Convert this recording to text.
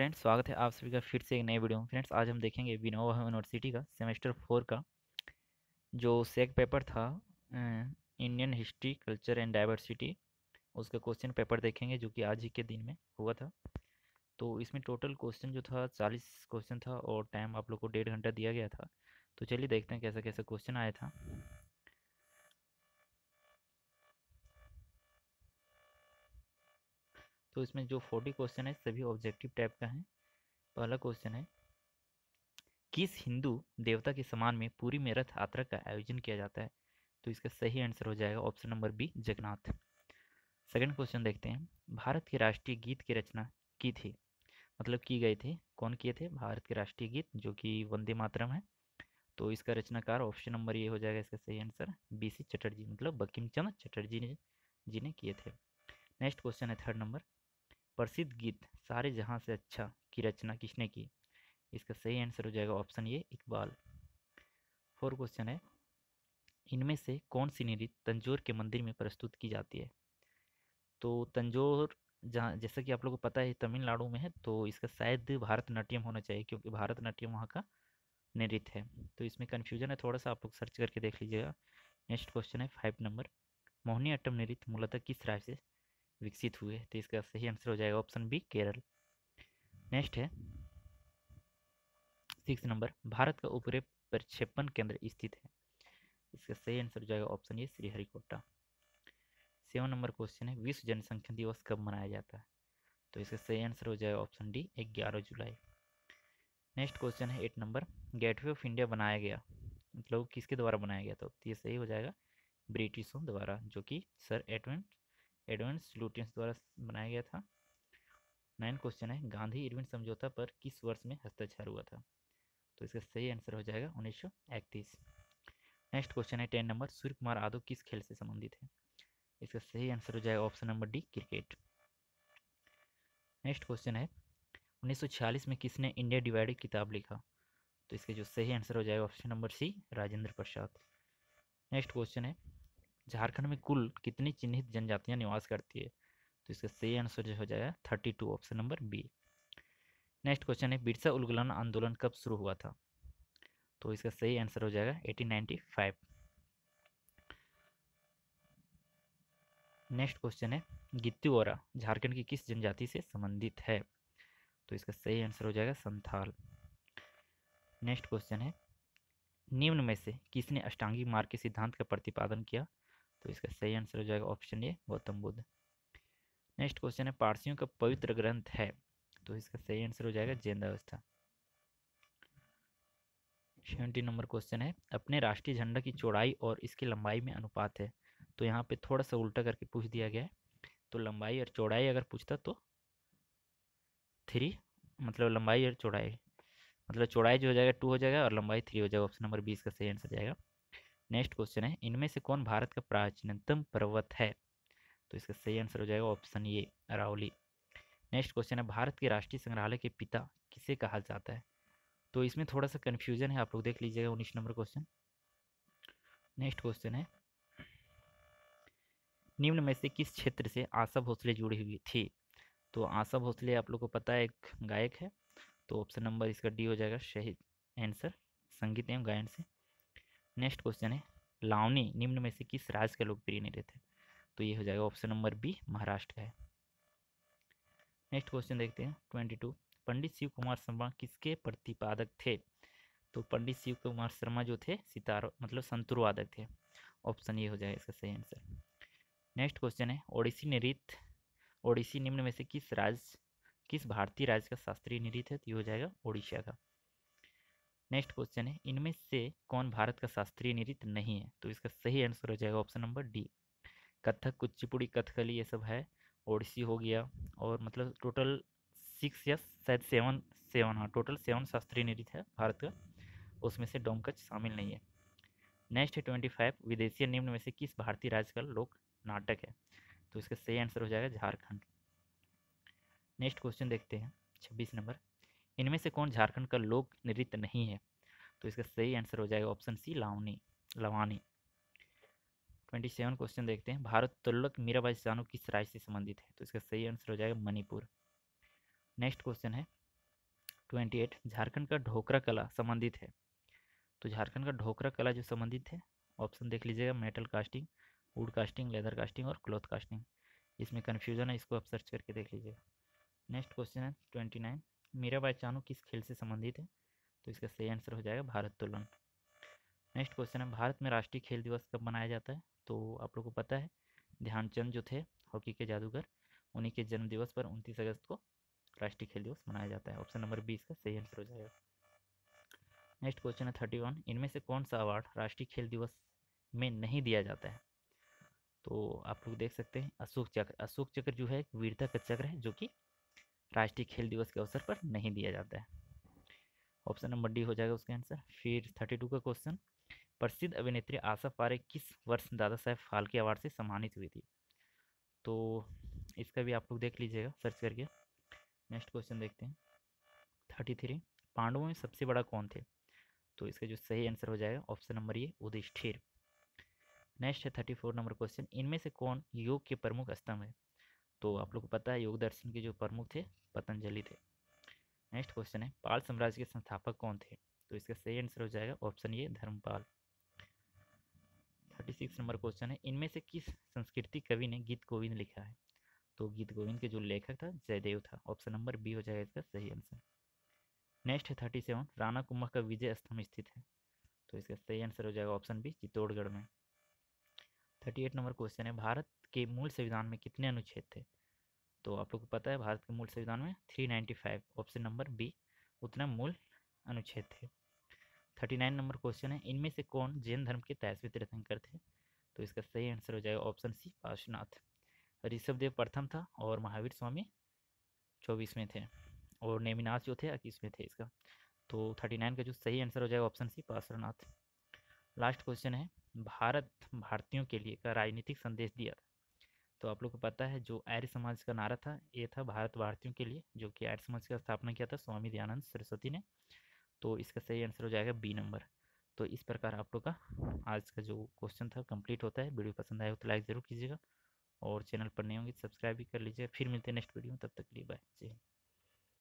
friends स्वागत है आप सभी का फिर से एक नए वीडियो में फ्रेंड्स आज हम देखेंगे बिनोवा यूनिवर्सिटी का सेमेस्टर फोर का जो सेक पेपर था Indian history culture and diversity उसका क्वेश्चन पेपर देखेंगे जो कि आज ही के दिन में हुआ था तो इसमें टोटल क्वेश्चन जो था चालीस क्वेश्चन था और टाइम आप लोग को डेढ़ घंटा दिया गया था तो चलिए देखते हैं कैसा कैसा क्वेश्चन आया था तो इसमें जो फोर्टी क्वेश्चन है सभी ऑब्जेक्टिव टाइप का है पहला क्वेश्चन है किस हिंदू देवता के समान में पूरी में रथ यात्रा का आयोजन किया जाता है तो इसका सही आंसर हो जाएगा option number B Jagannath second question देखते हैं भारत के राष्ट्रीय गीत की रचना की थी मतलब की गए थे कौन किए थे भारत के राष्ट्रीय गीत जो कि वंदे मातरम है तो इसका रचनाकार ऑप्शन नंबर ये हो जाएगा इसका सही आंसर बी सी चटर्जी मतलब बकिम चंद चटर्जी ने जी ने किए थे नेक्स्ट क्वेश्चन है थर्ड नंबर प्रसिद्ध गीत सारे जहाँ से अच्छा की रचना किसने की इसका सही आंसर हो जाएगा ऑप्शन ये इकबाल फोर क्वेश्चन है इनमें से कौन सी नृत्य तंजोर के मंदिर में प्रस्तुत की जाती है तो तंजोर जहाँ जैसा कि आप लोगों को पता है तमिलनाडु में है तो इसका शायद भारतनाट्यम होना चाहिए क्योंकि भारतनाट्यम वहाँ का नृत्य है तो इसमें कन्फ्यूजन है थोड़ा सा आप लोग सर्च करके देख लीजिएगा नेक्स्ट क्वेश्चन है फाइव नंबर मोहनी अट्टम नृत्य मूलतः किस राज्य से विकसित हुए तो इसका सही आंसर हो जाएगा ऑप्शन बी केरल नेक्स्ट है सिक्स नंबर भारत का ऊपरी प्रक्षेपण केंद्र स्थित है इसका सही आंसर हो जाएगा option A Sriharikota seven number question है विश्व जनसंख्या दिवस कब मनाया जाता है तो इसका सही आंसर हो जाएगा ऑप्शन डी ग्यारह जुलाई नेक्स्ट क्वेश्चन है eight number Gateway of India बनाया गया मतलब किसके द्वारा बनाया गया तो ये सही हो जाएगा ब्रिटिशों द्वारा जो कि सर एडविन एडवेंस लुटियंस द्वारा बनाया गया था नाइन क्वेश्चन है गांधी इरविन समझौता पर किस वर्ष में हस्ताक्षर हुआ था तो इसका सही आंसर हो जाएगा उन्नीस नेक्स्ट क्वेश्चन है टेन नंबर सूर्य कुमार यादव किस खेल से संबंधित है इसका सही आंसर हो जाएगा option number D cricket next question है 1946 में किसने इंडिया डिवाइडेड किताब लिखा तो इसका जो सही आंसर हो जाएगा option number C Rajendra Prasad next question है झारखंड में कुल कितनी चिन्हित जनजातियां निवास करती है तो इसका सही आंसर जो हो जाएगा thirty two option number B next question है बिरसा उलगलन आंदोलन कब शुरू हुआ था तो इसका सही आंसर हो जाएगा eighteen ninety five next question है गिट्टू ओरा झारखंड की किस जनजाति से संबंधित है तो इसका सही आंसर हो जाएगा संथाल नेक्स्ट क्वेश्चन है निम्न में से किसने अष्टांगी मार्ग के सिद्धांत का प्रतिपादन किया तो इसका सही आंसर हो जाएगा option A Gautam Buddha next question है पारसियों का पवित्र ग्रंथ है तो इसका सही आंसर हो जाएगा अवस्था सेवेंटी नंबर क्वेश्चन है अपने राष्ट्रीय झंडा की चौड़ाई और इसकी लंबाई में अनुपात है तो यहाँ पे थोड़ा सा उल्टा करके पूछ दिया गया है तो लंबाई और चौड़ाई अगर पूछता तो थ्री मतलब लंबाई और चौड़ाई मतलब चौड़ाई जो हो जाएगा टू हो जाएगा और लंबाई थ्री हो जाएगा ऑप्शन नंबर बीस का सही आंसर जाएगा नेक्स्ट क्वेश्चन है इनमें से कौन भारत का प्राचीनतम पर्वत है तो इसका सही आंसर हो जाएगा ऑप्शन ये अरावली नेक्स्ट क्वेश्चन है भारत के राष्ट्रीय संग्रहालय के पिता किसे कहा जाता है तो इसमें थोड़ा सा कन्फ्यूजन है आप लोग देख लीजिएगा उन्नीस नंबर क्वेश्चन नेक्स्ट क्वेश्चन है निम्न में से किस क्षेत्र से आशा भोसले जुड़ी हुई थी तो आशा भोसले आप लोग को पता है एक गायक है तो ऑप्शन नंबर इसका डी हो जाएगा सही आंसर संगीत एवं गायन से नेक्स्ट क्वेश्चन है लावनी निम्न में से किस राज्य का लोकप्रिय नृत्य है तो ये हो जाएगा ऑप्शन नंबर बी महाराष्ट्र का है नेक्स्ट क्वेश्चन देखते हैं ट्वेंटी टू पंडित शिव कुमार शर्मा किसके प्रतिपादक थे तो पंडित शिव कुमार शर्मा जो थे सितार मतलब संतुर वादक थे ऑप्शन ये हो जाएगा इसका सही आंसर नेक्स्ट क्वेश्चन है ओडिसी नृत्य ओडिसी निम्न में से किस राज्य किस भारतीय राज्य का शास्त्रीय नृत्य है तो ये हो जाएगा ओडिशा का नेक्स्ट क्वेश्चन है इनमें से कौन भारत का शास्त्रीय नृत्य नहीं है तो इसका सही आंसर हो जाएगा option number D Kathak Kuchipudi Kathakali ये सब है ओडिसी हो गया और मतलब टोटल सिक्स या शायद सेवन सेवन हाँ टोटल सेवन शास्त्रीय नृत्य है भारत का उसमें से डोमकच शामिल नहीं है नेक्स्ट है ट्वेंटी फाइव विदेशी निम्न में से किस भारतीय राज्य का लोक नाटक है तो इसका सही आंसर हो जाएगा झारखंड नेक्स्ट क्वेश्चन देखते हैं छब्बीस नंबर इनमें से कौन झारखंड का लोक नृत्य नहीं है तो इसका सही आंसर हो जाएगा option C Lavani Lavani twenty seven question देखते हैं भारत तुल्लक मीराबाई जानो किस राज्य से संबंधित है तो इसका सही आंसर हो जाएगा मणिपुर नेक्स्ट क्वेश्चन है ट्वेंटी एट झारखंड का ढोकरा कला संबंधित है तो झारखंड का ढोकरा कला जो संबंधित है ऑप्शन देख लीजिएगा metal casting wood casting leather casting और क्लॉथ कास्टिंग इसमें कन्फ्यूजन है इसको आप सर्च करके देख लीजिएगा नेक्स्ट क्वेश्चन है ट्वेंटी नाइन मीराबाई चानू किस खेल से संबंधित है तो इसका सही आंसर हो जाएगा भारत तोलन नेक्स्ट क्वेश्चन है भारत में राष्ट्रीय खेल दिवस कब मनाया जाता है तो आप लोग को पता है ध्यानचंद जो थे हॉकी के जादूगर उन्हीं के जन्म दिवस पर उनतीस अगस्त को राष्ट्रीय खेल दिवस मनाया जाता है ऑप्शन नंबर बीस का सही आंसर हो जाएगा नेक्स्ट क्वेश्चन है थर्टी वन इनमें से कौन सा अवार्ड राष्ट्रीय खेल दिवस में नहीं दिया जाता है तो आप लोग देख सकते हैं अशोक चक्र अशोक चक्र जो है वीरता का चक्र है जो कि राष्ट्रीय खेल दिवस के अवसर पर नहीं दिया जाता है ऑप्शन नंबर डी हो जाएगा उसका आंसर फिर थर्टी टू का क्वेश्चन प्रसिद्ध अभिनेत्री आशा पारे किस वर्ष दादा साहेब फाल्के अवार्ड से सम्मानित हुई थी तो इसका भी आप लोग देख लीजिएगा सर्च करके नेक्स्ट क्वेश्चन देखते हैं थर्टी थ्री पांडवों में सबसे बड़ा कौन थे तो इसका जो सही आंसर हो जाएगा ऑप्शन नंबर ये उदिष्ठिर नेक्स्ट है थर्टी फोर नंबर क्वेश्चन इनमें से कौन योग के प्रमुख स्तंभ है तो आप लोग को पता है योग दर्शन के जो प्रमुख थे पतंजलि थे नेक्स्ट क्वेश्चन है पाल साम्राज्य के संस्थापक कौन थे तो इसका सही आंसर हो जाएगा ऑप्शन ये Dharampal thirty six number question है इनमें से किस संस्कृति कवि ने गीत गोविंद लिखा है तो गीत गोविंद के जो लेखक था जयदेव था ऑप्शन नंबर बी हो जाएगा इसका सही आंसर नेक्स्ट है थर्टी सेवन राणा कुंभ का विजय स्तंभ स्थित है तो इसका सही आंसर हो जाएगा ऑप्शन बी चित्तौड़गढ़ में थर्टी एट नंबर क्वेश्चन है भारत के मूल संविधान में कितने अनुच्छेद थे तो आप लोग को पता है भारत के मूल संविधान में three ninety five option number B उतना मूल अनुच्छेद थे थर्टी नाइन नंबर क्वेश्चन है इनमें से कौन जैन धर्म के तेईसवें तीर्थंकर थे तो इसका सही आंसर हो जाएगा ऑप्शन सी पार्श्वनाथ ऋषभदेव प्रथम था और महावीर स्वामी चौबीसवें थे और नेमिनाथ जो थे इक्कीसवें थे इसका तो थर्टी नाइन का जो सही आंसर हो जाएगा option C Parshvanath last question है भारत भारतीयों के लिए का राजनीतिक संदेश दिया था तो आप लोग को पता है जो आर्य समाज का नारा था ये था भारत भारतीयों के लिए जो कि आर्य समाज का स्थापना किया था स्वामी दयानंद सरस्वती ने तो इसका सही आंसर हो जाएगा बी नंबर तो इस प्रकार आप लोग का आज का जो क्वेश्चन था कंप्लीट होता है वीडियो पसंद आए तो लाइक ज़रूर कीजिएगा और चैनल पर नहीं होंगे सब्सक्राइब तो भी कर लीजिएगा फिर मिलते हैं नेक्स्ट वीडियो में तब तक के लिए बाय जय